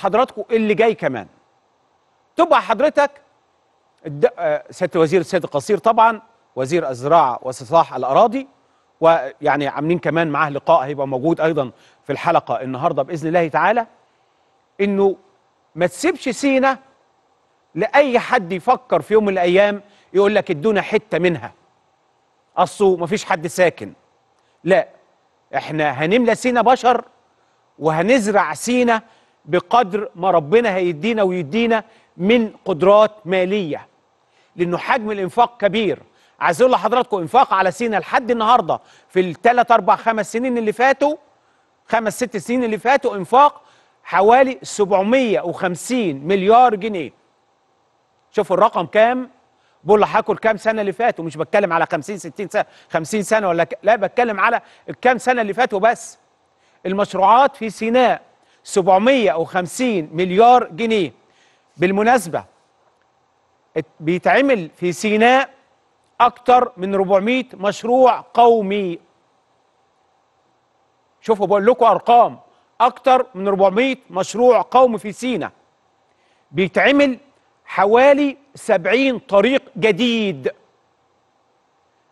حضراتكم اللي جاي كمان تبقى حضرتك آه، سياده الوزير السيد القصير طبعا وزير الزراعه واستصلاح الاراضي ويعني عاملين كمان معاه لقاء هيبقى موجود ايضا في الحلقه النهارده باذن الله تعالى انه ما تسيبش سينا لاي حد يفكر في يوم من الايام يقول لك ادونا حته منها اصله ما فيش حد ساكن لا احنا هنملى سينا بشر وهنزرع سينا بقدر ما ربنا هيدينا ويدينا من قدرات مالية لأنه حجم الإنفاق كبير عايز اقول لحضراتكم انفاق على سينا لحد النهارده في الثلاث اربع خمس سنين اللي فاتوا خمس ست سنين اللي فاتوا انفاق حوالي 750 مليار جنيه شوفوا الرقم كام بقول لحضراتكم الكام سنه اللي فاتوا مش بتكلم على 50 60 سنه 50 سنه ولا ك... لا بتكلم على الكام سنه اللي فاتوا بس المشروعات في سيناء 750 مليار جنيه بالمناسبة بيتعمل في سيناء أكتر من 400 مشروع قومي شوفوا بقول لكم أرقام أكتر من 400 مشروع قومي في سيناء بيتعمل حوالي 70 طريق جديد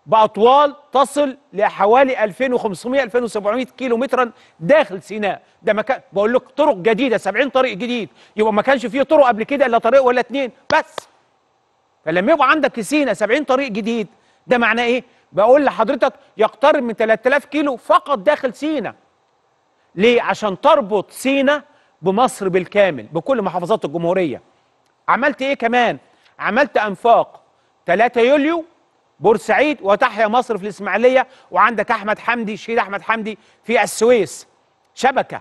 بأطوال تصل لحوالي 2500 2700 كيلو مترا داخل سيناء ده مكان بقول لك طرق جديدة 70 طريق جديد يبقى ما كانش فيه طرق قبل كده إلا طريق ولا اتنين بس فلما يبقى عندك في سيناء 70 طريق جديد ده معناه إيه؟ بقول لحضرتك يقترب من 3000 كيلو فقط داخل سيناء ليه؟ عشان تربط سيناء بمصر بالكامل بكل محافظات الجمهورية عملت إيه كمان؟ عملت أنفاق 3 يوليو بورسعيد وتحيا مصر في الإسماعيلية وعندك أحمد حمدي الشهيد أحمد حمدي في السويس شبكة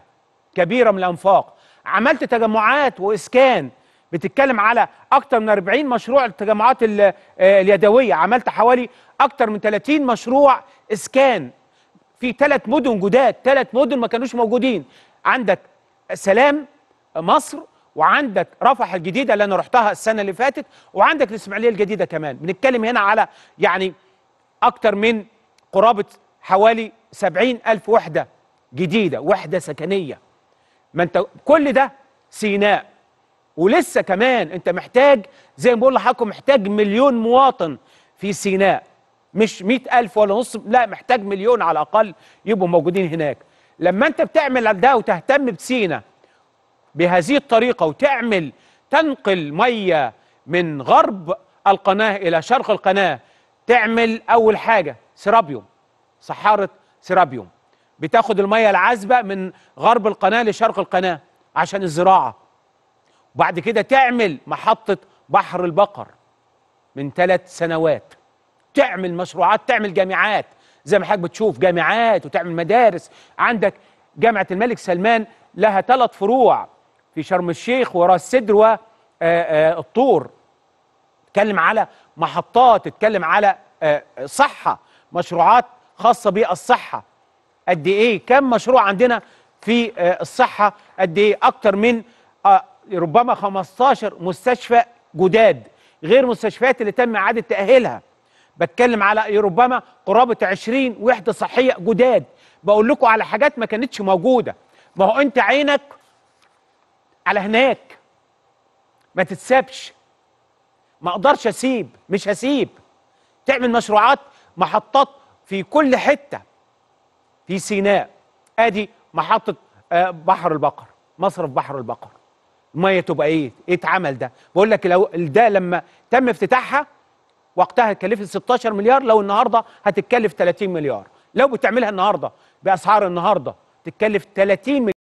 كبيرة من الأنفاق عملت تجمعات وإسكان بتتكلم على أكتر من 40 مشروع التجمعات آه، اليدوية عملت حوالي أكتر من 30 مشروع إسكان في ثلاث مدن جداد ثلاث مدن ما كانوش موجودين عندك سلام مصر وعندك رفح الجديده اللي انا رحتها السنه اللي فاتت وعندك الاسماعيليه الجديده كمان بنتكلم هنا على يعني اكتر من قرابه حوالي سبعين ألف وحدة جديدة وحدة سكنية ما انت كل ده سيناء ولسه كمان انت محتاج زي ما بقول لحضراتكم محتاج مليون مواطن في سيناء مش مئة ألف ولا نص لا محتاج مليون على الأقل يبقوا موجودين هناك لما انت بتعمل ده وتهتم بسينا بهذه الطريقة وتعمل تنقل مية من غرب القناة إلى شرق القناة تعمل أول حاجة سيرابيوم صحارة سيرابيوم بتاخد المية العذبة من غرب القناة لشرق القناة عشان الزراعة وبعد كده تعمل محطة بحر البقر من ثلاث سنوات تعمل مشروعات تعمل جامعات زي ما حضرتك بتشوف جامعات وتعمل مدارس عندك جامعة الملك سلمان لها ثلاث فروع في شرم الشيخ وراس سدر والطور آه، آه، تكلم على محطات تتكلم على آه، صحة مشروعات خاصة بالصحة قد إيه كم مشروع عندنا في الصحة قد إيه أكتر من ربما 15 مستشفى جداد غير مستشفيات اللي تم إعادة تأهيلها بتكلم على ربما قرابة 20 وحدة صحية جداد بقول لكم على حاجات ما كانتش موجودة ما هو أنت عينك على هناك ما تتسابش ما اقدرش اسيب مش هسيب تعمل مشروعات محطات في كل حته في سيناء ادي محطه آه، بحر البقر مصرف بحر البقر الميه تبقى ايه ايه اتعمل ده بقول لك لو ده لما تم افتتاحها وقتها كلفت 16 مليار لو النهارده هتتكلف 30 مليار لو بتعملها النهارده باسعار النهارده تتكلف 30 مليار